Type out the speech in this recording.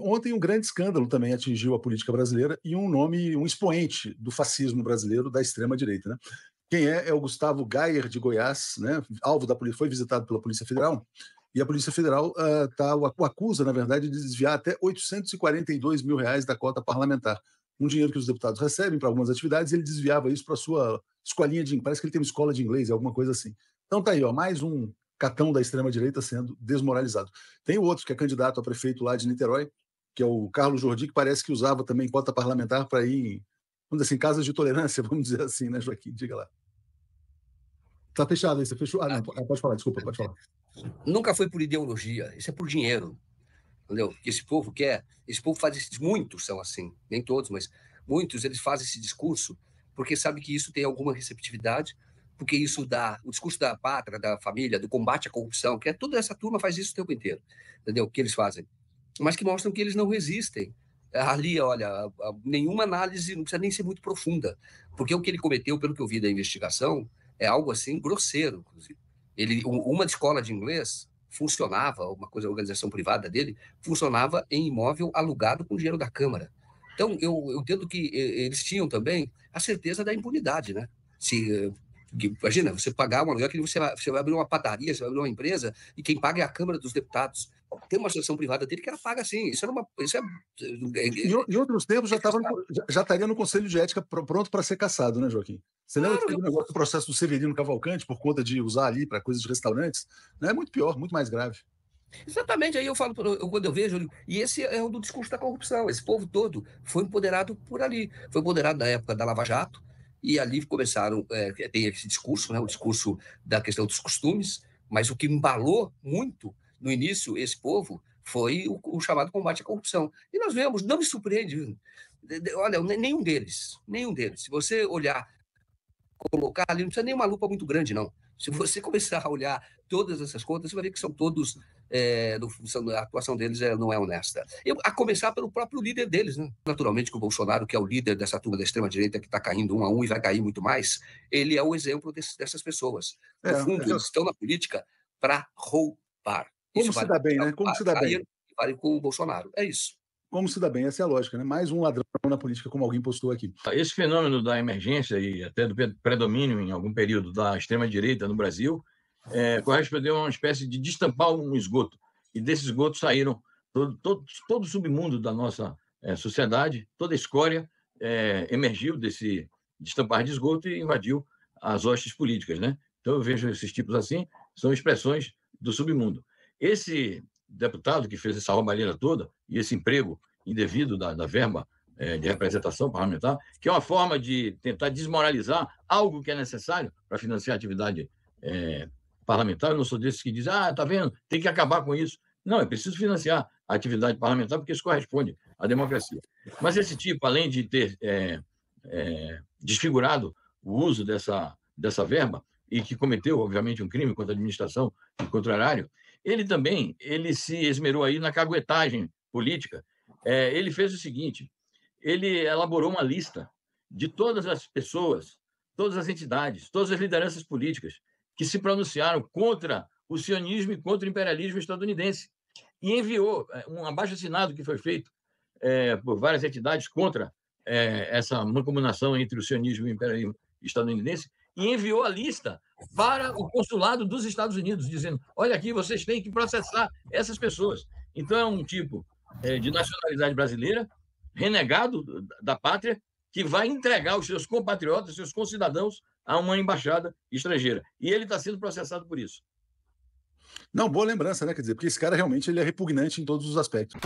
Ontem um grande escândalo também atingiu a política brasileira e um nome, um expoente do fascismo brasileiro da extrema direita, né? Quem é é o Gustavo Gayer de Goiás, né? Alvo da polícia, foi visitado pela Polícia Federal e a Polícia Federal uh, tá, o acusa, na verdade, de desviar até 842 mil reais da cota parlamentar. Um dinheiro que os deputados recebem para algumas atividades, ele desviava isso para sua escolinha de parece que ele tem uma escola de inglês, alguma coisa assim. Então tá aí, ó, mais um catão da extrema direita sendo desmoralizado. Tem outro que é candidato a prefeito lá de Niterói, que é o Carlos Jordi, que parece que usava também cota parlamentar para ir, vamos dizer assim, casas de tolerância, vamos dizer assim, né, Joaquim? Diga lá. Tá fechado aí, você fechou. Ah, não, ah. pode falar, desculpa, pode falar. Nunca foi por ideologia, isso é por dinheiro. Entendeu? esse povo quer, esse povo faz esses, muitos são assim, nem todos, mas muitos eles fazem esse discurso porque sabe que isso tem alguma receptividade, porque isso dá o discurso da pátria, da família, do combate à corrupção, que é toda essa turma faz isso o tempo inteiro, entendeu? O que eles fazem? mas que mostram que eles não resistem. Ali, olha, nenhuma análise não precisa nem ser muito profunda, porque o que ele cometeu, pelo que eu vi da investigação, é algo assim grosseiro, inclusive. Ele, uma escola de inglês funcionava, uma coisa, organização privada dele, funcionava em imóvel alugado com dinheiro da Câmara. Então, eu, eu entendo que eles tinham também a certeza da impunidade, né? Se eh, imagina, você pagar um aluguel, que você vai, você vai abrir uma padaria, você vai abrir uma empresa, e quem paga é a Câmara dos Deputados. Tem uma associação privada dele que ela paga sim. Isso, era uma, isso é, é, é em, outros tempos já, é tava no, já, estaria no Conselho de Ética pronto para ser caçado, né, Joaquim? Você lembra claro, que teve o negócio do processo do Severino Cavalcante por conta de usar ali para coisas de restaurantes? Não é muito pior, muito mais grave. Exatamente, aí eu falo, eu, quando eu vejo, e esse é o do discurso da corrupção. Esse povo todo foi empoderado por ali. Foi empoderado na época da Lava Jato, e ali começaram, é, é, tem esse discurso, né, o discurso da questão dos costumes, mas o que embalou muito no início esse povo foi o, o chamado combate à corrupção. E nós vemos, não me surpreende, olha, nenhum deles, nenhum deles. Se você olhar, colocar ali, não precisa nem uma lupa muito grande, não. Se você começar a olhar todas essas contas, você vai ver que são todos. É, no, a atuação deles é, não é honesta. Eu, a começar pelo próprio líder deles, né? Naturalmente que o Bolsonaro, que é o líder dessa turma da extrema-direita que está caindo um a um e vai cair muito mais, ele é o exemplo desse, dessas pessoas. É, no é, fundo, eles estão na política para roubar. Como isso se vale dá bem, né? Como se dá bem. Vale com o Bolsonaro. É isso como se dá bem. Essa é a lógica, né? Mais um ladrão na política, como alguém postou aqui. Esse fenômeno da emergência e até do predomínio em algum período da extrema-direita no Brasil é, correspondeu a uma espécie de destampar um esgoto. E desse esgoto saíram todo, todo, todo o submundo da nossa é, sociedade, toda a escória é, emergiu desse destampar de esgoto e invadiu as hostes políticas, né? Então eu vejo esses tipos assim, são expressões do submundo. Esse deputado que fez essa roubalheira toda e esse emprego indevido da, da verba é, de representação parlamentar, que é uma forma de tentar desmoralizar algo que é necessário para financiar a atividade é, parlamentar. Eu não sou desses que dizem, ah, tá vendo, tem que acabar com isso. Não, é preciso financiar a atividade parlamentar porque isso corresponde à democracia. Mas esse tipo, além de ter é, é, desfigurado o uso dessa, dessa verba, e que cometeu, obviamente, um crime contra a administração e contra o erário, ele também ele se esmerou aí na caguetagem política. É, ele fez o seguinte: ele elaborou uma lista de todas as pessoas, todas as entidades, todas as lideranças políticas que se pronunciaram contra o sionismo e contra o imperialismo estadunidense e enviou é, um abaixo-assinado que foi feito é, por várias entidades contra é, essa mancomunação entre o sionismo e o imperialismo estadunidense e enviou a lista para o consulado dos Estados Unidos, dizendo: olha aqui, vocês têm que processar essas pessoas. Então é um tipo é, de nacionalidade brasileira, renegado da pátria, que vai entregar os seus compatriotas, seus concidadãos, a uma embaixada estrangeira. E ele está sendo processado por isso. Não, boa lembrança, né? Quer dizer, porque esse cara realmente ele é repugnante em todos os aspectos.